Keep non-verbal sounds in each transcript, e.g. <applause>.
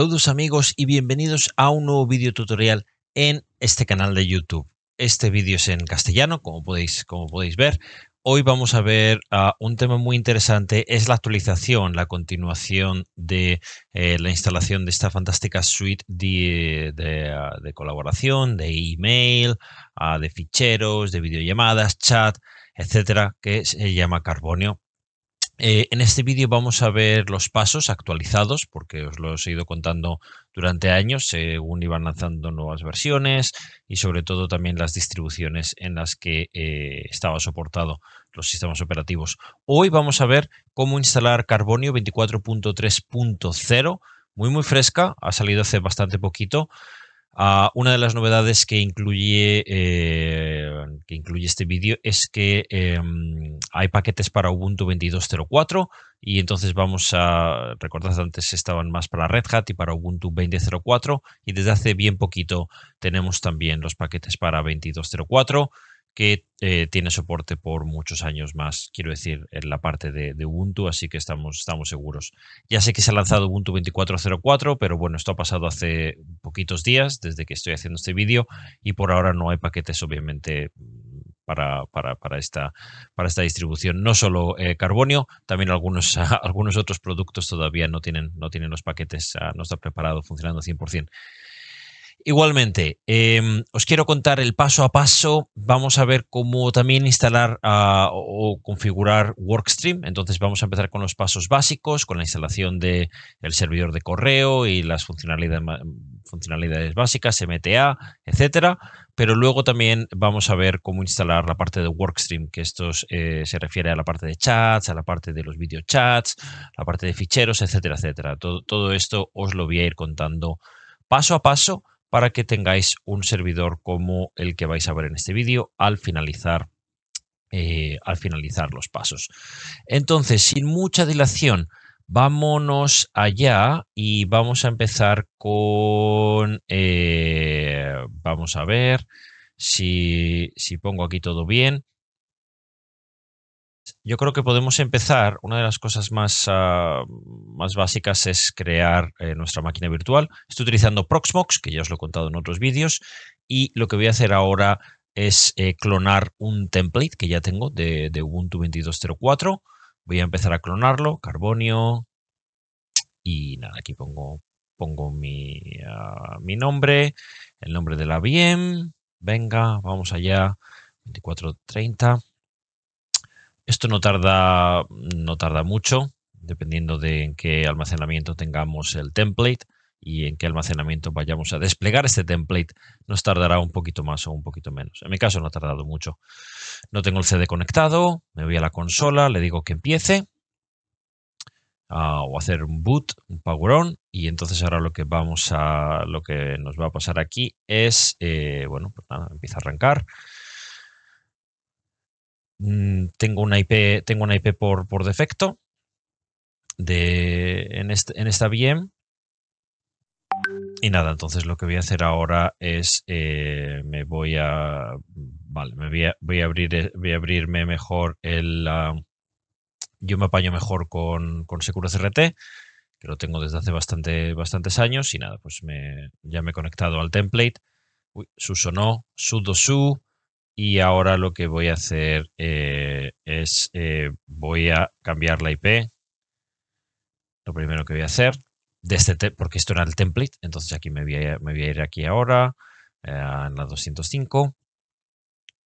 Saludos amigos y bienvenidos a un nuevo video tutorial en este canal de YouTube. Este vídeo es en castellano, como podéis, como podéis ver. Hoy vamos a ver ah, un tema muy interesante, es la actualización, la continuación de eh, la instalación de esta fantástica suite de, ah, colaboración, de email, ah, de ficheros, de videollamadas, chat, etcétera, que se llama Carbonio eh, en este vídeo vamos a ver los pasos actualizados, porque os los he ido contando durante años según iban lanzando nuevas versiones y sobre todo también las distribuciones en las que eh, estaba soportado los sistemas operativos. Hoy vamos a ver cómo instalar Carbonio 24.3.0, muy muy fresca, ha salido hace bastante poquito. Ah, una de las novedades que incluye, eh, que incluye este vídeo es que em, hay paquetes para Ubuntu 22.04 y entonces vamos a, recordad antes estaban más para Red Hat y para Ubuntu 20.04 y desde hace bien poquito tenemos también los paquetes para 22.04 que eh, tiene soporte por muchos años más, quiero decir, en la parte de, de, Ubuntu, así que estamos, estamos seguros. Ya sé que se ha lanzado Ubuntu 24.04, pero bueno, esto ha pasado hace poquitos días desde que estoy haciendo este vídeo y por ahora no hay paquetes obviamente para, esta, para esta distribución. No solo eh, carbonio, también algunos, <laughs> algunos otros productos todavía no tienen, no tienen los paquetes, ah, no está preparado, funcionando 100%. Igualmente, em, os quiero contar el paso a paso. Vamos a ver cómo también instalar ah, o configurar WorkStream. Entonces vamos a empezar con los pasos básicos, con la instalación del servidor de correo y las funcionalidades, funcionalidades básicas, MTA, etcétera pero luego también vamos a ver cómo instalar la parte de Workstream, que esto eh, se refiere a la parte de chats, a la parte de los videochats, la parte de ficheros, etcétera, etcétera. Todo, esto os lo voy a ir contando paso a paso para que tengáis un servidor como el que vais a ver en este vídeo al finalizar eh, al finalizar los pasos. Entonces, sin mucha dilación, Vámonos allá y vamos a empezar con... Eh, vamos a ver si, si pongo aquí todo bien. Yo creo que podemos empezar. Una de las cosas más, ah, más básicas es crear eh, nuestra máquina virtual. Estoy utilizando Proxmox, que ya os lo he contado en otros vídeos, y lo que voy a hacer ahora es eh, clonar un template que ya tengo de, de Ubuntu 2204 Voy a empezar a clonarlo, carbonio. Y nada, aquí pongo, pongo mi, ah, nombre, el nombre de la VM, Venga, vamos allá. 24.30. Esto no tarda, no tarda mucho, dependiendo de en qué almacenamiento tengamos el template y en qué almacenamiento vayamos a desplegar este template nos tardará un poquito más o un poquito menos. En mi caso no ha tardado mucho. No tengo el CD conectado, me voy a la consola, le digo que empiece o hacer un boot, un power on y entonces ahora lo que vamos a lo que nos va a pasar aquí es eh, bueno, pues nada, empieza a arrancar mm, tengo una IP, tengo una IP por, por defecto de, en esta VM y nada, entonces lo que voy a hacer ahora es eh, me voy a vale, me voy a, abrir eh, voy a abrirme mejor el yo me apaño mejor con, con SecureCRT, que lo tengo desde hace bastante, bastantes años y nada, pues me, ya me he conectado al template, Uy, no, sudo su y ahora lo que voy a hacer eh, es voy a cambiar la IP, lo primero que voy a hacer de este porque esto era el template, entonces aquí me voy a, ir aquí ahora, eh, en la 205.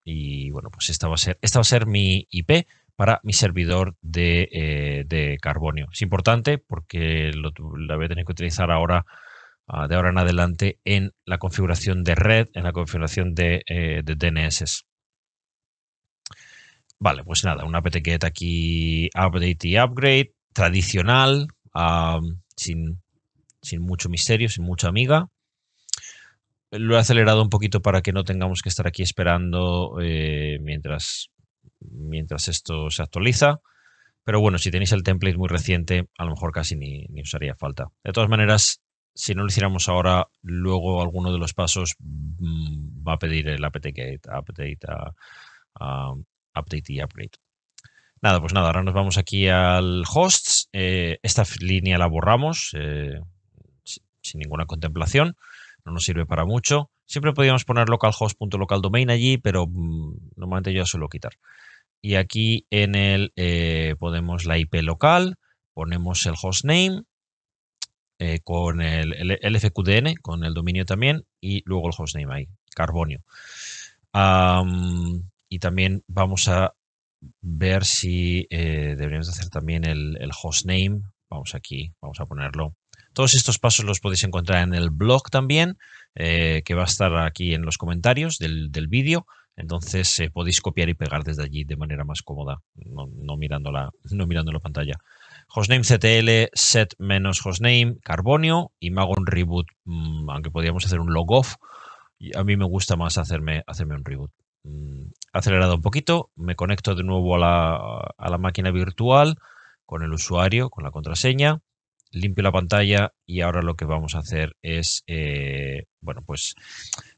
Y bueno, pues esta va a ser, esta va a ser mi IP para mi servidor eh, de, carbonio. Es importante porque lo, la voy a tener que utilizar ahora, ah, de ahora en adelante, en la configuración de red, en la configuración de, eh, DNS. Vale, pues nada, una apt aquí, update y upgrade, tradicional, sin, sin mucho misterio, sin mucha amiga. Lo he acelerado un poquito para que no tengamos que estar aquí esperando eh, mientras, mientras esto se actualiza. Pero bueno, si tenéis el template muy reciente, a lo mejor casi ni, os haría falta. De todas maneras, si no lo hiciéramos ahora, luego alguno de los pasos mm, va a pedir el update, update, um, update y upgrade. Nada, pues nada, ahora nos vamos aquí al hosts. Eh, esta línea la borramos. Eh, sin ninguna contemplación, no nos sirve para mucho. Siempre podríamos poner localhost.localdomain allí, pero mm, normalmente yo suelo quitar. Y aquí en el podemos eh, ponemos la IP local, ponemos el hostname eh, con el, el, FQDN, con el dominio también, y luego el hostname ahí, Carbonio. y también vamos a ver si eh, deberíamos hacer también el hostname. Vamos aquí, vamos a ponerlo todos estos pasos los podéis encontrar en el blog también, eh, que va a estar aquí en los comentarios del, vídeo. Entonces eh, podéis copiar y pegar desde allí de manera más cómoda, no, mirando, la, <laughs> la pantalla. Hostnamectl set hostname, Carbonio y me hago un Reboot, mm, aunque podríamos hacer un log off. A mí me gusta más hacerme, hacerme un reboot. Mm, acelerado un poquito, me conecto de nuevo a la, a la máquina virtual con el usuario, con la contraseña limpio la pantalla y ahora lo que vamos a hacer es, eh, bueno, pues...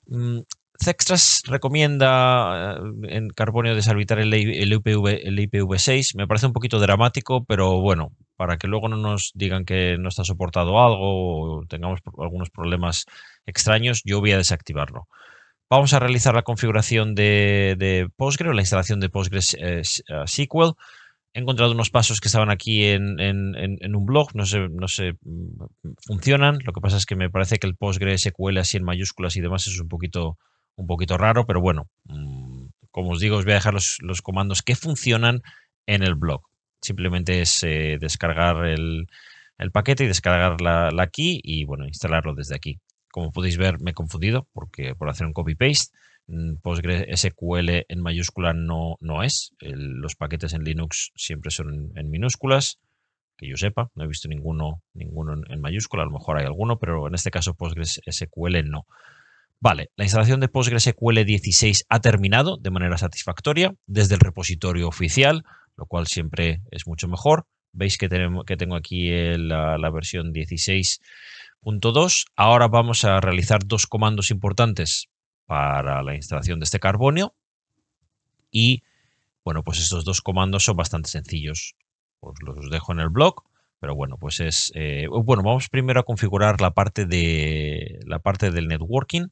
Mm, Zextras recomienda eh, en Carbonio deshabilitar el, IPv, 6 Me parece un poquito dramático, pero bueno, para que luego no nos digan que no está soportado algo o tengamos algunos problemas extraños, yo voy a desactivarlo. Vamos a realizar la configuración de, de Postgres, la instalación de Postgres eh, SQL. He encontrado unos pasos que estaban aquí en, un blog, no sé, no sé, funcionan. Lo que pasa es que me parece que el PostgreSQL así en mayúsculas y demás es un poquito, un poquito raro, pero bueno, mm, como os digo, os voy a dejar los, comandos que funcionan en el blog. Simplemente es eh, descargar el, paquete y descargar la, key y bueno, instalarlo desde aquí. Como podéis ver, me he confundido porque por hacer un copy-paste Mm, PostgreSQL en mayúscula no, no es. los paquetes en Linux siempre son en, minúsculas, que yo sepa. No he visto ninguno, ninguno en, mayúscula. A lo mejor hay alguno, pero en este caso PostgreSQL no. Vale, la instalación de PostgreSQL 16 ha terminado de manera satisfactoria desde el repositorio oficial, lo cual siempre es mucho mejor. Veis que, tenemos, que tengo aquí eh, la, la versión 16.2. Ahora vamos a realizar dos comandos importantes para la instalación de este carbonio. Y bueno, pues estos dos comandos son bastante sencillos. Os los dejo en el blog. Pero bueno, pues es. Eh, bueno, vamos primero a configurar la parte de la parte del networking,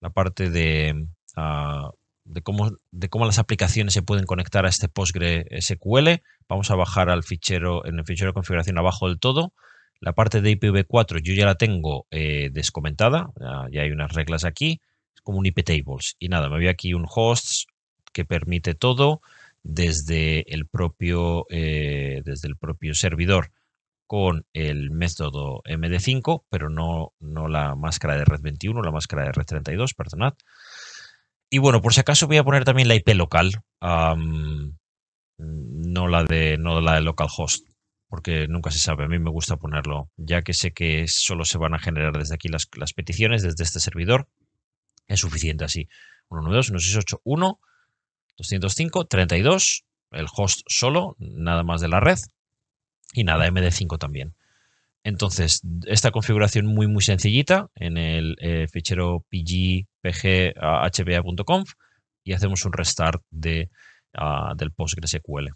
la parte de, ah, de, cómo, de cómo las aplicaciones se pueden conectar a este PostgreSQL. Vamos a bajar al fichero, en el fichero de configuración abajo del todo. La parte de IPv4 yo ya la tengo eh, descomentada, ya hay unas reglas aquí como un IP tables. Y nada, me había aquí un hosts que permite todo desde el propio, eh, desde el propio servidor con el método MD5, pero no, no la máscara de red 21, la máscara de e red 32, perdonad. Y bueno, por si acaso voy a poner también la IP local, no la de, no de localhost, porque nunca se sabe. A mí me gusta ponerlo, ya que sé que solo se van a generar desde aquí las, las peticiones, desde este servidor, es suficiente así. 192, 205, 32, el host solo, nada más de la red, y nada, MD5 también. Entonces, esta configuración muy, muy sencillita en el eh, fichero pg_hba.conf y hacemos un restart de, ah, del PostgreSQL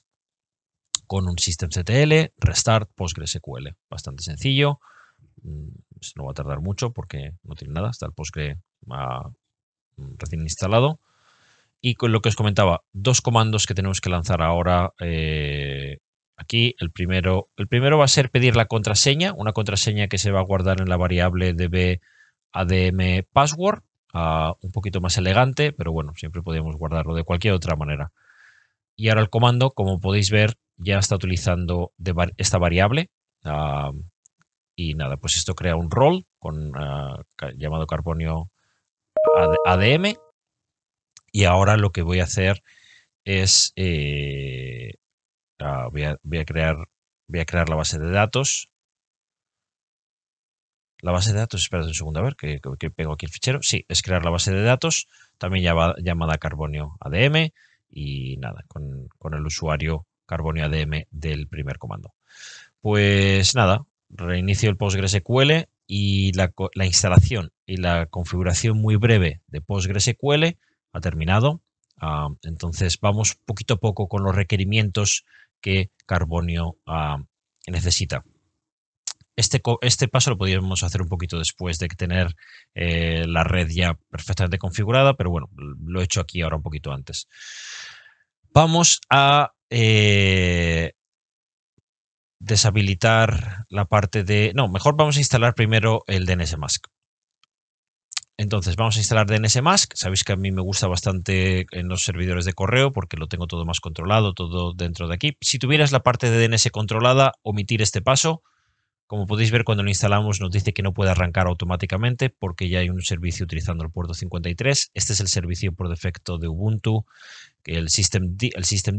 con un systemctl, restart PostgreSQL. Bastante sencillo. Mm, pues no va a tardar mucho porque no tiene nada. Está el Postgre ah, recién instalado. Y con lo que os comentaba, dos comandos que tenemos que lanzar ahora eh, aquí. El primero, el primero va a ser pedir la contraseña, una contraseña que se va a guardar en la variable dbadmpassword, adm password, ah, un poquito más elegante, pero bueno, siempre podemos guardarlo de cualquier otra manera. Y ahora el comando, como podéis ver, ya está utilizando esta variable. Ah, y nada, pues esto crea un rol con, ah, llamado carbonio ADM. Y ahora lo que voy a hacer es, eh, ah, voy, a, crear, voy a crear la base de datos. La base de datos, espera un segundo, a ver, que, que, pego aquí el fichero. Sí, es crear la base de datos, también llamada, llamada Carbonio ADM y nada, con, con el usuario Carbonio ADM del primer comando. Pues nada, reinicio el PostgreSQL y la, instalación y la configuración muy breve de PostgreSQL ha terminado. Ah, entonces vamos poquito a poco con los requerimientos que Carbonio ah, necesita. Este, este, paso lo podríamos hacer un poquito después de tener eh, la red ya perfectamente configurada, pero bueno, lo he hecho aquí ahora un poquito antes. Vamos a eh, deshabilitar la parte de... No, mejor vamos a instalar primero el DNS Mask. Entonces vamos a instalar DNS Mask. Sabéis que a mí me gusta bastante en los servidores de correo porque lo tengo todo más controlado, todo dentro de aquí. Si tuvieras la parte de DNS controlada, omitir este paso. Como podéis ver, cuando lo instalamos nos dice que no puede arrancar automáticamente porque ya hay un servicio utilizando el puerto 53. Este es el servicio por defecto de Ubuntu, el System El system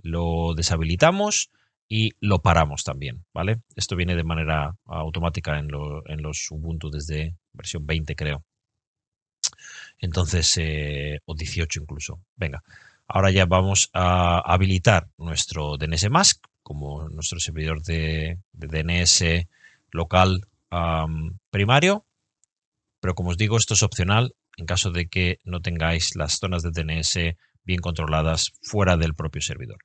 Lo deshabilitamos y lo paramos también, ¿vale? Esto viene de manera ah, automática en, los Ubuntu desde versión 20, creo. Entonces, eh, o 18 incluso. Venga, ahora ya vamos a habilitar nuestro DNS Mask como nuestro servidor de, DNS local primario. Pero como os digo, esto es opcional en caso de que no tengáis las zonas de DNS bien controladas fuera del propio servidor.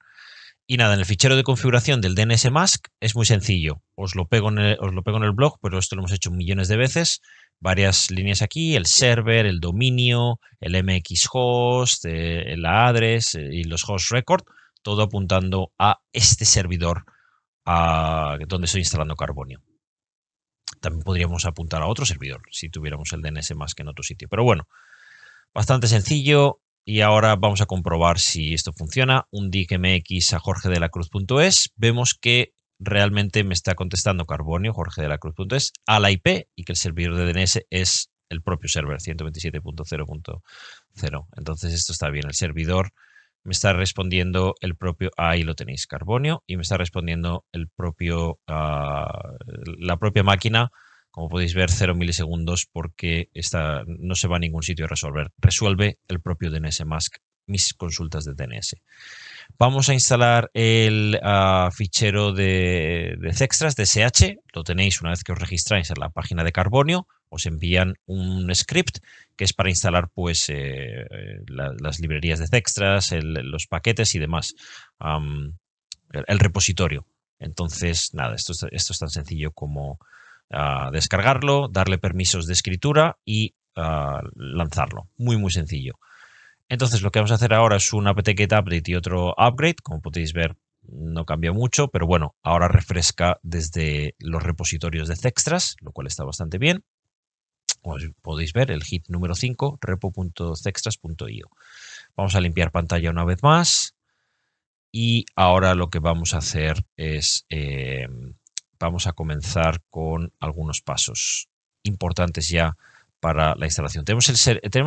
Y nada, en el fichero de configuración del DNS Mask es muy sencillo. Os lo, pego en el, blog, pero esto lo hemos hecho millones de veces. Varias líneas aquí, el server, el dominio, el MX host, eh, la address eh, y los host record, todo apuntando a este servidor a donde estoy instalando Carbonio. También podríamos apuntar a otro servidor si tuviéramos el DNS más que en otro sitio. Pero bueno, bastante sencillo. Y ahora vamos a comprobar si esto funciona. Un X a Jorge de la jorgedelacruz.es. Vemos que realmente me está contestando Carbonio, jorgedelacruz.es, a la IP y que el servidor de DNS es el propio server 127.0.0. Entonces esto está bien. El servidor me está respondiendo el propio, ahí lo tenéis, Carbonio, y me está respondiendo el propio, ah, la propia máquina como podéis ver, 0 milisegundos porque no se va a ningún sitio a resolver. Resuelve el propio DNS Mask mis consultas de DNS. Vamos a instalar el ah, fichero de, de Zextras, de SH. Lo tenéis una vez que os registráis en la página de Carbonio. Os envían un script que es para instalar pues, eh, eh, las librerías de Zextras, los paquetes y demás. el, repositorio. Entonces, nada, esto es tan sencillo como descargarlo, darle permisos de escritura y lanzarlo. Muy, muy sencillo. Entonces lo que vamos a hacer ahora es un apt-get update y otro upgrade. Como podéis ver, no cambia mucho, pero bueno, ahora refresca desde los repositorios de Zextras, lo cual está bastante bien. podéis ver, el hit número 5, repo.zextras.io. Vamos a limpiar pantalla una vez más. Y ahora lo que vamos a hacer es eh, vamos a comenzar con algunos pasos importantes ya para la instalación. Tenemos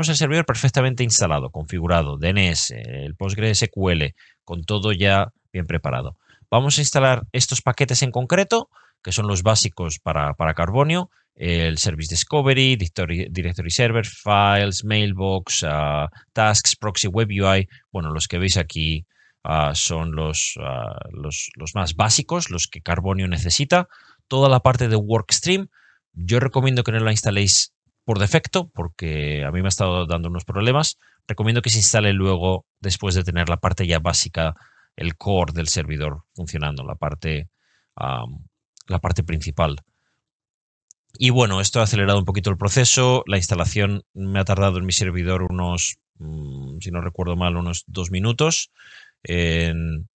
el, servidor perfectamente instalado, configurado, DNS, el PostgreSQL, con todo ya bien preparado. Vamos a instalar estos paquetes en concreto, que son los básicos para, Carbonio, el Service Discovery, Directory, Server, Files, Mailbox, ah, Tasks, Proxy Web UI, bueno, los que veis aquí Ah, son ah, los, los, más básicos, los que Carbonio necesita. Toda la parte de WorkStream, yo recomiendo que no la instaléis por defecto, porque a mí me ha estado dando unos problemas. Recomiendo que se instale luego, después de tener la parte ya básica, el core del servidor funcionando, la parte, la parte principal. Y bueno, esto ha acelerado un poquito el proceso. La instalación me ha tardado en mi servidor unos, mm, si no recuerdo mal, unos dos minutos en,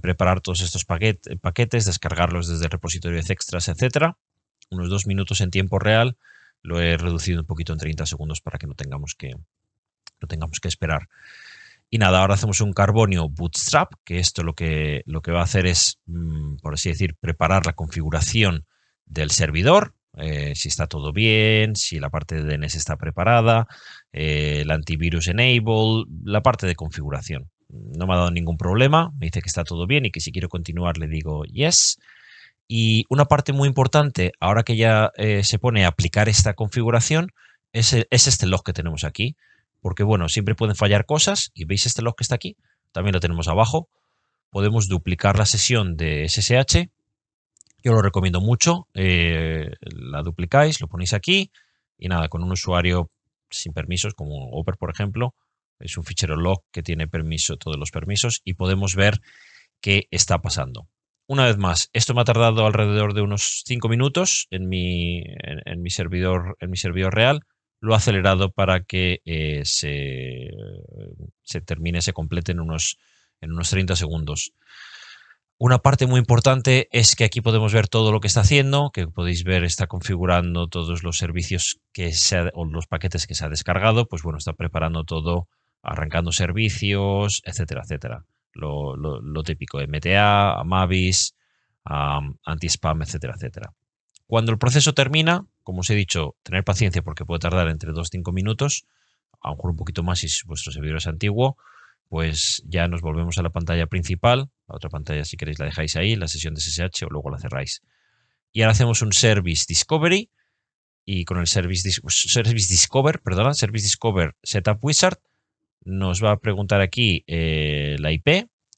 preparar todos estos paquetes, paquetes, descargarlos desde el repositorio de extras, etcétera. Unos dos minutos en tiempo real. Lo he reducido un poquito en 30 segundos para que no tengamos que, tengamos que esperar. Y nada, ahora hacemos un carbonio bootstrap, que esto lo que, lo que va a hacer es, mm, por así decir, preparar la configuración del servidor, eh, si está todo bien, si la parte de DNS está preparada, eh, el antivirus enable, la parte de configuración no me ha dado ningún problema, me dice que está todo bien y que si quiero continuar le digo yes. Y una parte muy importante, ahora que ya eh, se pone a aplicar esta configuración, es, este log que tenemos aquí. Porque bueno, siempre pueden fallar cosas y veis este log que está aquí, también lo tenemos abajo. Podemos duplicar la sesión de SSH. Yo lo recomiendo mucho, eh, la duplicáis, lo ponéis aquí y nada, con un usuario sin permisos como Oper, por ejemplo, es un fichero log que tiene permiso, todos los permisos y podemos ver qué está pasando. Una vez más, esto me ha tardado alrededor de unos 5 minutos en mi, en, mi, servidor, en mi servidor real. Lo he acelerado para que eh, se, termine, se complete en unos, en unos 30 segundos. Una parte muy importante es que aquí podemos ver todo lo que está haciendo, que podéis ver está configurando todos los servicios que o los paquetes que se ha descargado, pues bueno, está preparando todo arrancando servicios, etcétera, etcétera. Lo, típico, MTA, Mavis, anti-spam, etcétera, etcétera. Cuando el proceso termina, como os he dicho, tener paciencia porque puede tardar entre 2 5 minutos, a un poquito más si vuestro servidor es antiguo, pues ya nos volvemos a la pantalla principal, la otra pantalla si queréis la dejáis ahí, la sesión de SSH o luego la cerráis. Y ahora hacemos un Service Discovery y con el Service, Service Discover, perdón, Service Discover Setup Wizard nos va a preguntar aquí eh, la IP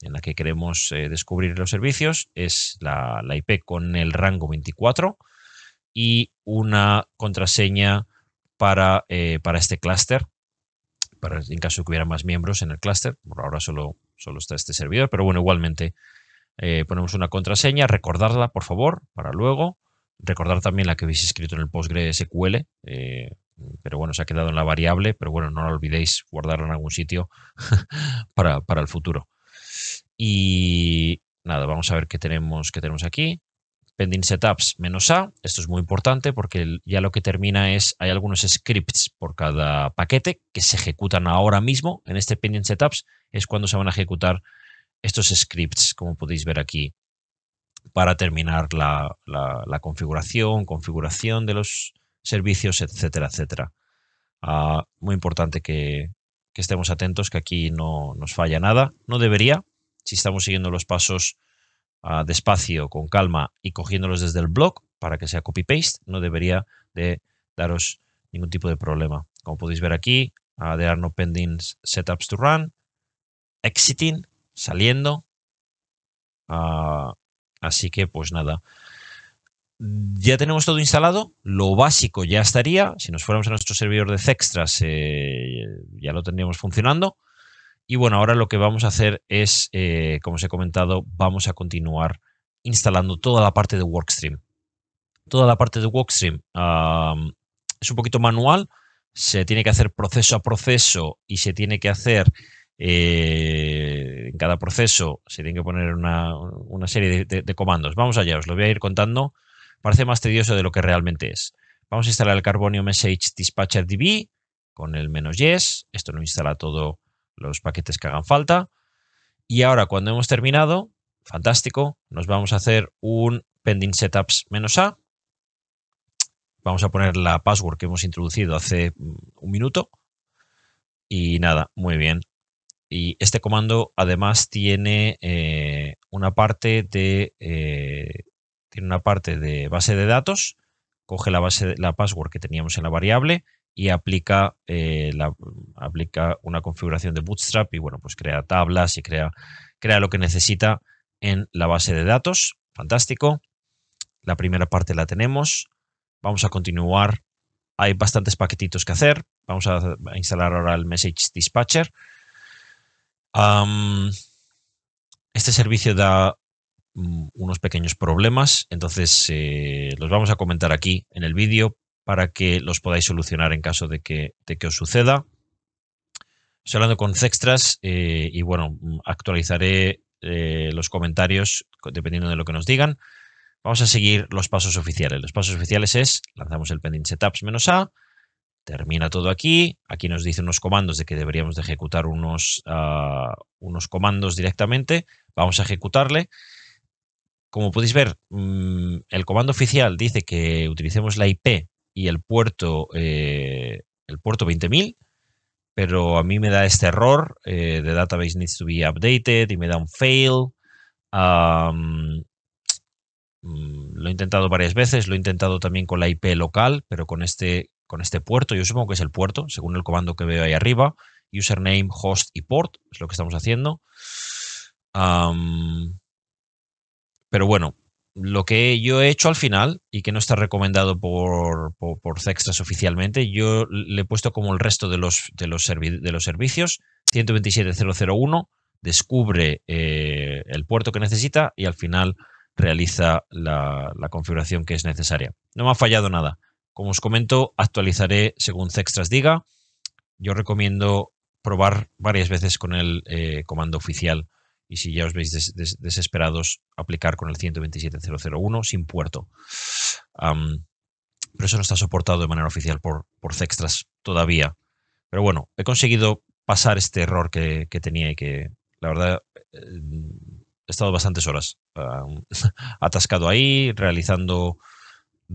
en la que queremos eh, descubrir los servicios. Es la, IP con el rango 24 y una contraseña para, eh, para este clúster, en caso de que hubiera más miembros en el clúster. Por ahora solo, está este servidor, pero bueno, igualmente ponemos una contraseña. Recordarla, por favor, para luego. Recordar también la que habéis escrito en el PostgreSQL pero bueno, se ha quedado en la variable, pero bueno, no lo olvidéis guardarlo en algún sitio <laughs> para, el futuro. Y nada, vamos a ver qué tenemos, qué tenemos aquí. Pending setups menos A, esto es muy importante porque ya lo que termina es, hay algunos scripts por cada paquete que se ejecutan ahora mismo en este pending setups, es cuando se van a ejecutar estos scripts, como podéis ver aquí, para terminar la, la configuración, configuración de los, servicios, etcétera, etcétera. Ah, muy importante que, estemos atentos, que aquí no nos falla nada. No debería, si estamos siguiendo los pasos a ah, despacio, con calma y cogiéndolos desde el blog para que sea copy-paste, no debería de daros ningún tipo de problema. Como podéis ver aquí, ah, there are no pending setups to run, exiting, saliendo. así que pues nada ya tenemos todo instalado, lo básico ya estaría, si nos fuéramos a nuestro servidor de Zextras eh, ya lo tendríamos funcionando. Y bueno, ahora lo que vamos a hacer es, eh, como os he comentado, vamos a continuar instalando toda la parte de Workstream. Toda la parte de Workstream es un poquito manual, se tiene que hacer proceso a proceso y se tiene que hacer eh, en cada proceso, se tiene que poner una, serie de comandos. Vamos allá, os lo voy a ir contando parece más tedioso de lo que realmente es. Vamos a instalar el Carbonio Message Dispatcher DB con el menos yes. Esto nos instala todos los paquetes que hagan falta. Y ahora, cuando hemos terminado, fantástico, nos vamos a hacer un pending setups menos a. Vamos a poner la password que hemos introducido hace mm, un minuto. Y nada, muy bien. Y este comando además tiene eh, una parte de eh, en una parte de base de datos, coge la base, la password que teníamos en la variable y aplica, eh, aplica una configuración de Bootstrap y bueno, pues crea tablas y crea, crea lo que necesita en la base de datos. Fantástico. La primera parte la tenemos. Vamos a continuar. Hay bastantes paquetitos que hacer. Vamos a, instalar ahora el Message Dispatcher. este servicio da Mm, unos pequeños problemas, entonces eh, los vamos a comentar aquí en el vídeo para que los podáis solucionar en caso de que, que os suceda. Estoy hablando con Zextras eh, y bueno, mm, actualizaré eh, los comentarios dependiendo de lo que nos digan. Vamos a seguir los pasos oficiales. Los pasos oficiales es, lanzamos el pending setups menos A, termina todo aquí. Aquí nos dice unos comandos de que deberíamos de ejecutar unos, ah, unos comandos directamente. Vamos a ejecutarle. Como podéis ver, mm, el comando oficial dice que utilicemos la IP y el puerto, eh, el puerto 20.000, pero a mí me da este error eh, de database needs to be updated y me da un fail. Mm, lo he intentado varias veces, lo he intentado también con la IP local, pero con este, con este puerto, yo supongo que es el puerto, según el comando que veo ahí arriba, username, host y port, es lo que estamos haciendo. Pero bueno, lo que yo he hecho al final y que no está recomendado por, por, Zextras oficialmente, yo le he puesto como el resto de los, de los, servicios, 127001, descubre eh, el puerto que necesita y al final realiza la, configuración que es necesaria. No me ha fallado nada. Como os comento, actualizaré según Zextras diga. Yo recomiendo probar varias veces con el eh, comando oficial y si ya os veis desesperados, aplicar con el 127.001 sin puerto. pero eso no está soportado de manera oficial por, por Cextras todavía. Pero bueno, he conseguido pasar este error que, tenía y que la verdad eh, he estado bastantes horas <laughs> atascado ahí, realizando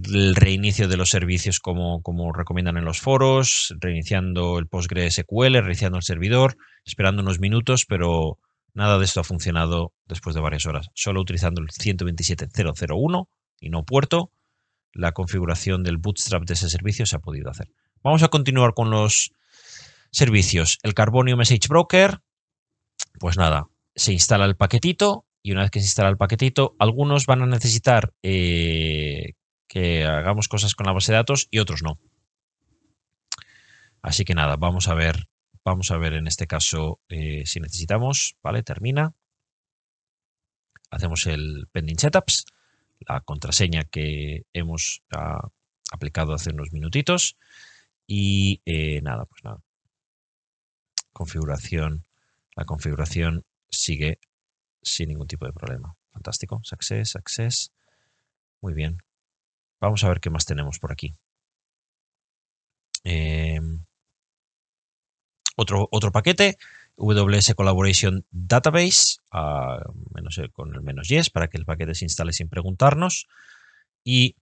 el reinicio de los servicios como, como recomiendan en los foros, reiniciando el PostgreSQL, reiniciando el servidor, esperando unos minutos, pero Nada de esto ha funcionado después de varias horas. Solo utilizando el 127.001 y no puerto, la configuración del bootstrap de ese servicio se ha podido hacer. Vamos a continuar con los servicios. El Carbonio Message Broker, pues nada, se instala el paquetito y una vez que se instala el paquetito, algunos van a necesitar eh, que hagamos cosas con la base de datos y otros no. Así que nada, vamos a ver Vamos a ver en este caso eh, si necesitamos, ¿vale? Termina. Hacemos el pending setups, la contraseña que hemos ah, aplicado hace unos minutitos. Y eh, nada, pues nada. Configuración, la configuración sigue sin ningún tipo de problema. Fantástico. Success, access. Muy bien. Vamos a ver qué más tenemos por aquí. Em, otro, paquete, WS Collaboration Database, eh, con el menos yes, para que el paquete se instale sin preguntarnos. Y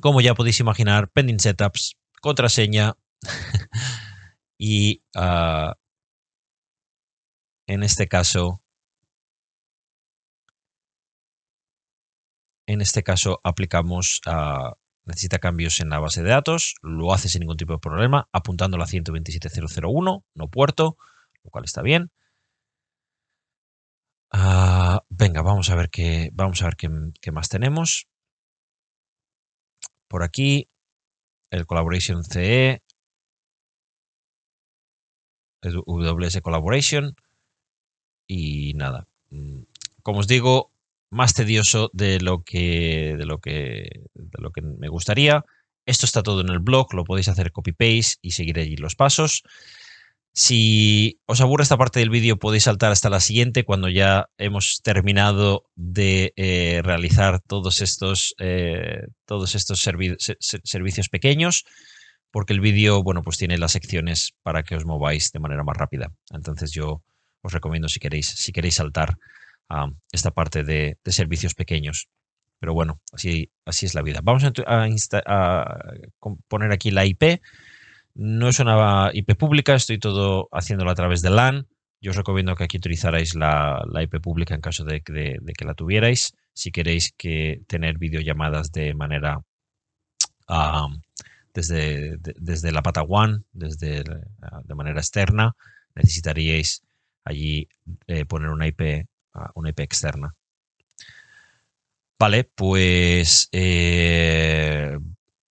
como ya podéis imaginar, pending setups, contraseña <laughs> y ah, en este caso, en este caso aplicamos a necesita cambios en la base de datos, lo hace sin ningún tipo de problema, apuntando a 127.001, no puerto, lo cual está bien. Ah, venga, vamos a ver qué, vamos a ver qué, más tenemos. Por aquí, el Collaboration CE, el WS Collaboration y nada. Mm, como os digo, más tedioso de lo que, de lo que, lo que me gustaría. Esto está todo en el blog, lo podéis hacer copy-paste y seguir allí los pasos. Si os aburre esta parte del vídeo, podéis saltar hasta la siguiente cuando ya hemos terminado de eh, realizar todos estos, eh, todos estos servicios pequeños, porque el vídeo bueno, pues tiene las secciones para que os mováis de manera más rápida. Entonces yo os recomiendo si queréis, si queréis saltar esta parte de, servicios pequeños. Pero bueno, así, así es la vida. Vamos a, a, poner aquí la IP. No es una IP pública, estoy todo haciéndolo a través de LAN. Yo os recomiendo que aquí utilizarais la, IP pública en caso de, que la tuvierais, si queréis que tener videollamadas de manera ah, desde, la pata One, desde, de manera externa, necesitaríais allí eh, poner una IP una IP externa. Vale, pues eh,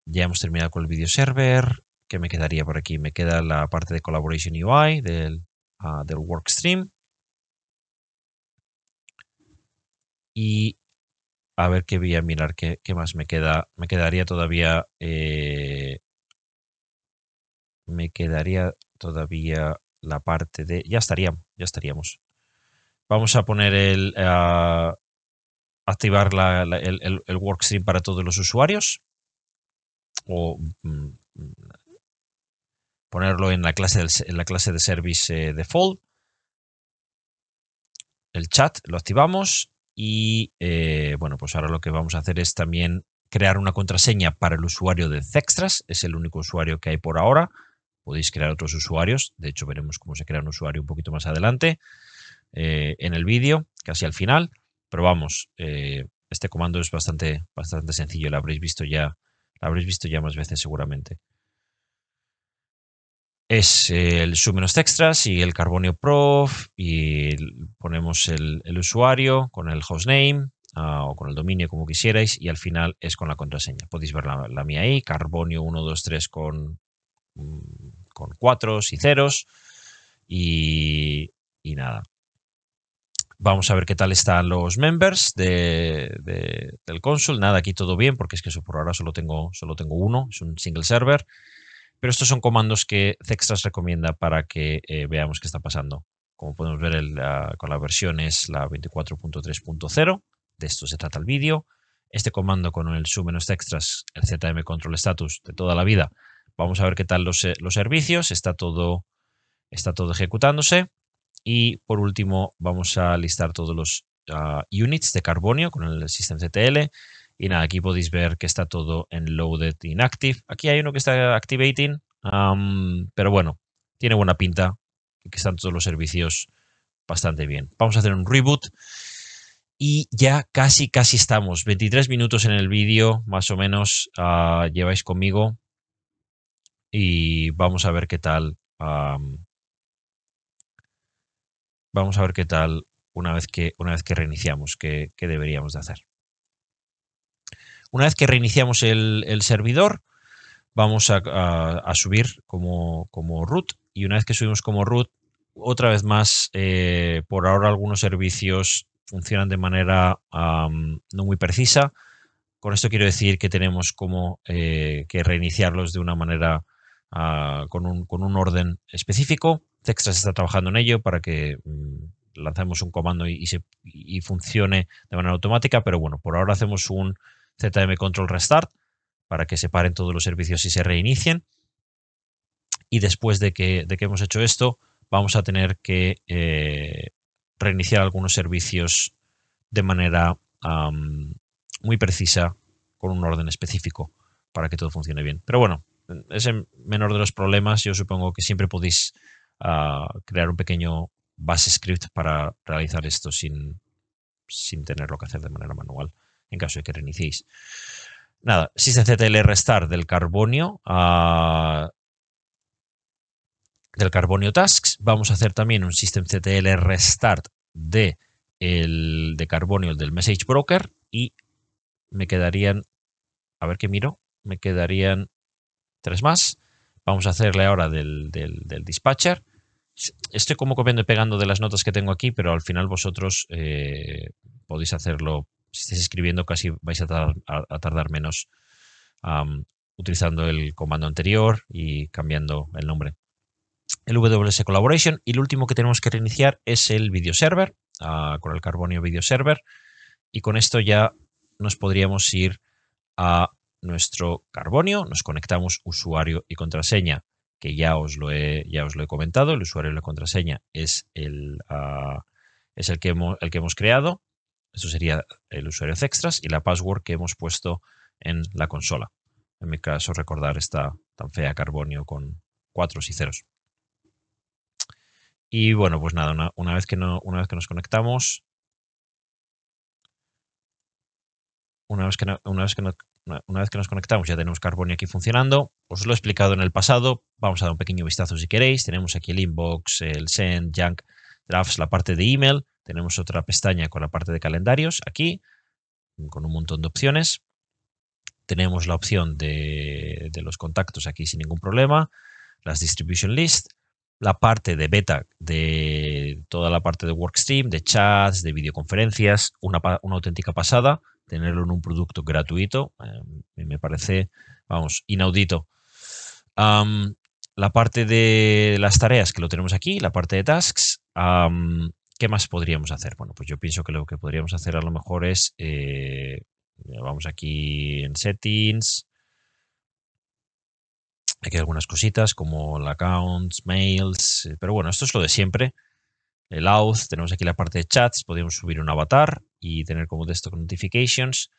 ya hemos terminado con el video server. ¿Qué me quedaría por aquí? Me queda la parte de Collaboration UI del, ah, del Workstream. Y a ver qué voy a mirar, qué, más me queda. Me quedaría todavía. Eh, me quedaría todavía la parte de. Ya estaríamos, ya estaríamos. Vamos a poner el. Eh, activar el, el, el workstream para todos los usuarios. O mm, ponerlo en la clase, en la clase de service eh, default. El chat lo activamos. Y eh, bueno, pues ahora lo que vamos a hacer es también crear una contraseña para el usuario de Zextras. Es el único usuario que hay por ahora. Podéis crear otros usuarios. De hecho, veremos cómo se crea un usuario un poquito más adelante. Eh, en el vídeo, casi al final. Pero vamos, eh, este comando es bastante, bastante sencillo, lo habréis visto ya, lo habréis visto ya más veces seguramente. Es el sumenos menos extras y el carbonio prof y ponemos el, usuario con el hostname ah, o con el dominio como quisierais y al final es con la contraseña. Podéis ver la, mía ahí, carbonio 123 con, mm, con cuatro y ceros y, y nada. Vamos a ver qué tal están los members del console. Nada, aquí todo bien, porque es que eso por ahora solo tengo, solo tengo uno, es un single server. Pero estos son comandos que Zextras recomienda para que eh, veamos qué está pasando. Como podemos ver, con la versión es la 24.3.0. De esto se trata el vídeo. Este comando con el su menos Zextras, el ZM control status de toda la vida. Vamos a ver qué tal los, eh, los servicios. Está todo, está todo ejecutándose. Y por último, vamos a listar todos los ah, units de carbonio con el systemctl. Y nada, aquí podéis ver que está todo en loaded inactive. Aquí hay uno que está activating, pero bueno, tiene buena pinta. Que están todos los servicios bastante bien. Vamos a hacer un reboot y ya casi, casi estamos. 23 minutos en el vídeo, más o menos, ah, lleváis conmigo y vamos a ver qué tal Vamos a ver qué tal una vez que, una vez que reiniciamos, qué, qué deberíamos de hacer. Una vez que reiniciamos el, servidor, vamos a, subir como, como, root y una vez que subimos como root, otra vez más, eh, por ahora algunos servicios funcionan de manera no muy precisa. Con esto quiero decir que tenemos como eh, que reiniciarlos de una manera ah, con, un, con un orden específico. Textras está trabajando en ello para que mm, lancemos un comando y, funcione de manera automática, pero bueno, por ahora hacemos un ZM Control Restart para que se paren todos los servicios y se reinicien. Y después de que, hemos hecho esto, vamos a tener que eh, reiniciar algunos servicios de manera muy precisa con un orden específico para que todo funcione bien. Pero bueno, es el menor de los problemas. Yo supongo que siempre podéis crear un pequeño base script para realizar esto sin, tenerlo que hacer de manera manual en caso de que reinicéis. Nada, systemctl restart del carbonio ah, del carbonio tasks. Vamos a hacer también un systemctl restart de el de carbonio, del message broker y me quedarían, a ver qué miro, me quedarían tres más. Vamos a hacerle ahora del, del dispatcher estoy como copiando y pegando de las notas que tengo aquí, pero al final vosotros eh, podéis hacerlo. Si estáis escribiendo, casi vais a tardar, menos utilizando el comando anterior y cambiando el nombre. El WS Collaboration. Y el último que tenemos que reiniciar es el video server, ah, con el Carbonio Video Server. Y con esto ya nos podríamos ir a nuestro Carbonio. Nos conectamos usuario y contraseña que ya os lo he, ya os lo he comentado, el usuario y la contraseña es el, ah, es el que, hemos, el que hemos creado, eso sería el usuario extras y la password que hemos puesto en la consola. En mi caso, recordar esta tan fea carbonio con cuatro y ceros. Y bueno, pues nada, una, vez, que una vez que nos conectamos, una vez que, nos una vez que nos conectamos ya tenemos Carbonio aquí funcionando. Os lo he explicado en el pasado, vamos a dar un pequeño vistazo si queréis. Tenemos aquí el inbox, el send, junk, drafts, la parte de email. Tenemos otra pestaña con la parte de calendarios aquí, con un montón de opciones. Tenemos la opción de, de los contactos aquí sin ningún problema, las distribution list, la parte de beta de toda la parte de Workstream, de chats, de videoconferencias, una auténtica pasada tenerlo en un producto gratuito eh, me parece, vamos, inaudito. la parte de las tareas que lo tenemos aquí, la parte de tasks, ¿qué más podríamos hacer? Bueno, pues yo pienso que lo que podríamos hacer a lo mejor es, eh, vamos aquí en settings, aquí hay algunas cositas como el accounts, mails, eh, pero bueno, esto es lo de siempre el auth, tenemos aquí la parte de chats, podemos subir un avatar y tener como desktop notifications.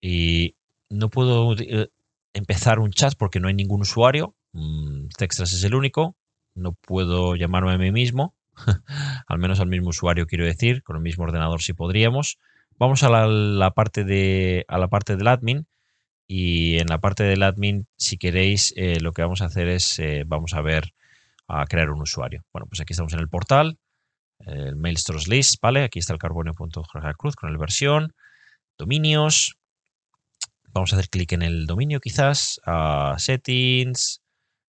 Y no puedo eh, empezar un chat porque no hay ningún usuario. Mm, Textras es el único. No puedo llamarme a mí mismo. <laughs> al menos al mismo usuario, quiero decir. Con el mismo ordenador si sí podríamos. Vamos a la, parte de, la parte del admin. Y en la parte del admin, si queréis, eh, lo que vamos a hacer es, eh, vamos a ver, a crear un usuario. Bueno, pues aquí estamos en el portal el Mailstores List, ¿vale? Aquí está el cruz con el versión, dominios. Vamos a hacer clic en el dominio quizás, a ah, settings,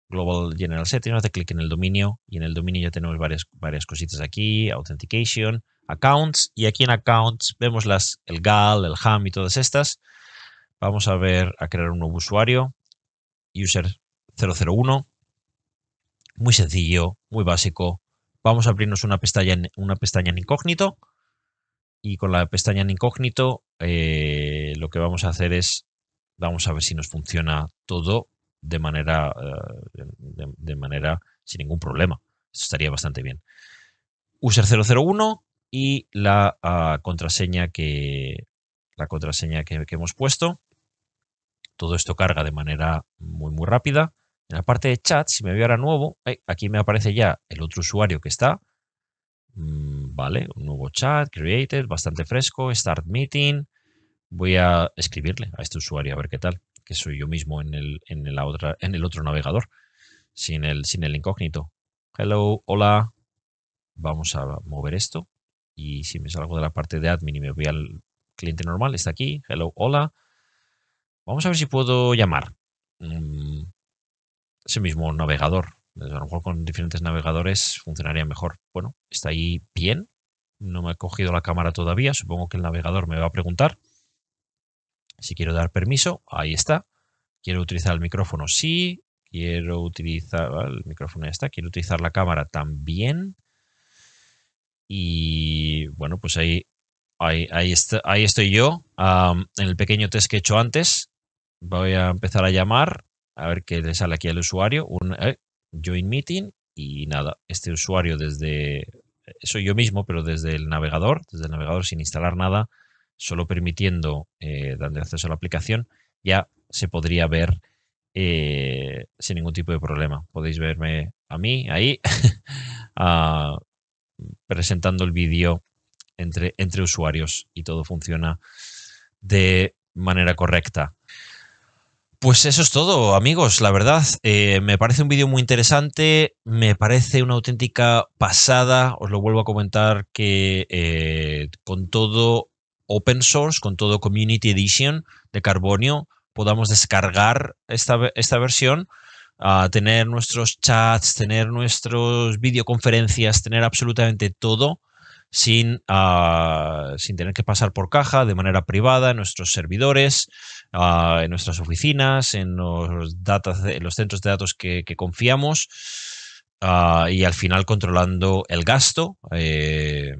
global general settings, vamos clic en el dominio y en el dominio ya tenemos varias, varias cositas aquí, authentication, accounts y aquí en accounts vemos las, el GAL, el HAM y todas estas. Vamos a ver, a crear un nuevo usuario, user 001, muy sencillo, muy básico, Vamos a abrirnos una pestaña, en, una pestaña en incógnito y con la pestaña en incógnito eh, lo que vamos a hacer es, vamos a ver si nos funciona todo de manera, eh, de, manera sin ningún problema. Esto estaría bastante bien. User 001 y la ah, contraseña que la contraseña que, que hemos puesto. Todo esto carga de manera muy muy rápida. En la parte de chat, si me voy ahora nuevo, eh, aquí me aparece ya el otro usuario que está. Mm, vale, un nuevo chat, created, bastante fresco, start meeting. Voy a escribirle a este usuario a ver qué tal, que soy yo mismo en el, en la otra, en el otro navegador, sin el, sin el incógnito. Hello, hola. Vamos a mover esto. Y si me salgo de la parte de admin y me voy al cliente normal, está aquí. Hello, hola. Vamos a ver si puedo llamar. Mm, ese mismo navegador. a lo mejor con diferentes navegadores funcionaría mejor. Bueno, está ahí bien. No me he cogido la cámara todavía. Supongo que el navegador me va a preguntar si quiero dar permiso. Ahí está. Quiero utilizar el micrófono. Sí. Quiero utilizar ah, el micrófono. Ya está. Quiero utilizar la cámara también. Y bueno, pues ahí, ahí, ahí estoy yo. en el pequeño test que he hecho antes. Voy a empezar a llamar a ver qué le sale aquí al usuario, un eh, join meeting y nada, este usuario desde, eh, soy yo mismo, pero desde el navegador, desde el navegador sin instalar nada, solo permitiendo, eh, acceso a la aplicación, ya se podría ver eh, sin ningún tipo de problema. Podéis verme a mí ahí <laughs> ah, presentando el vídeo entre, entre usuarios y todo funciona de manera correcta. Pues eso es todo, amigos, la verdad. Eh, me parece un vídeo muy interesante, me parece una auténtica pasada, os lo vuelvo a comentar, que eh, con todo open source, con todo Community Edition de Carbonio, podamos descargar esta, versión, tener nuestros chats, tener nuestras videoconferencias, tener absolutamente todo Ah, sin, tener que pasar por caja de manera privada en nuestros servidores, ah, en nuestras oficinas, en los, en los centros de datos que, confiamos. Ah, y al final controlando el gasto, eh,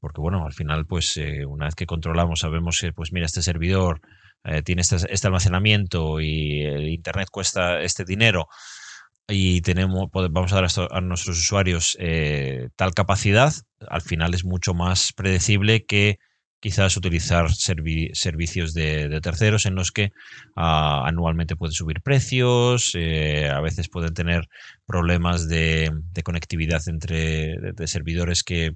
porque bueno, al final pues eh, una vez que controlamos sabemos que pues mira, este servidor eh, tiene este, este, almacenamiento y el Internet cuesta este dinero, y tenemos, pues, vamos a dar a, nuestros usuarios eh, tal capacidad, al final es mucho más predecible que quizás utilizar servicios de, terceros en los que ah, anualmente pueden subir precios, eh, a veces pueden tener problemas de, conectividad entre servidores que,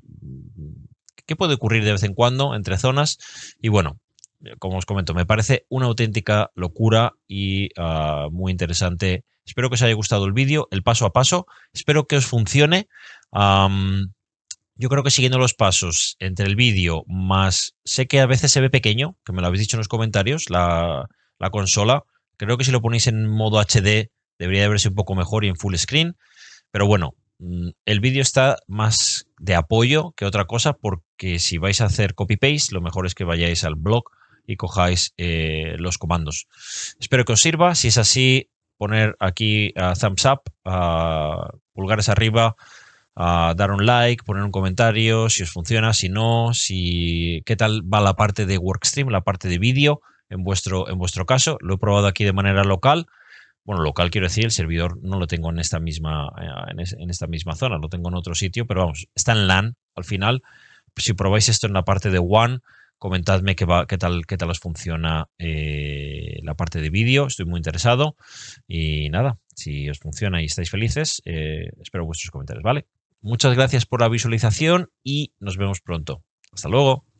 que puede ocurrir de vez en cuando entre zonas. Y bueno, como os comento, me parece una auténtica locura y ah, muy interesante Espero que os haya gustado el vídeo, el paso a paso. Espero que os funcione. yo creo que siguiendo los pasos entre el vídeo más... Sé que a veces se ve pequeño, que me lo habéis dicho en los comentarios, la, consola. Creo que si lo ponéis en modo HD debería de verse un poco mejor y en full screen. Pero bueno, mm, el vídeo está más de apoyo que otra cosa porque si vais a hacer copy-paste, lo mejor es que vayáis al blog y cojáis eh, los comandos. Espero que os sirva. Si es así, poner aquí a thumbs up, pulgares arriba, dar un like, poner un comentario, si os funciona, si no, si qué tal va la parte de workstream, la parte de vídeo en vuestro, en vuestro caso. Lo he probado aquí de manera local. Bueno, local quiero decir, el servidor no lo tengo en esta misma, eh, en esta misma zona, lo tengo en otro sitio, pero vamos, está en LAN al final. Si probáis esto en la parte de One, Comentadme qué, qué, tal, qué tal os funciona eh, la parte de vídeo. Estoy muy interesado. Y nada, si os funciona y estáis felices, eh, espero vuestros comentarios, ¿vale? Muchas gracias por la visualización y nos vemos pronto. Hasta luego.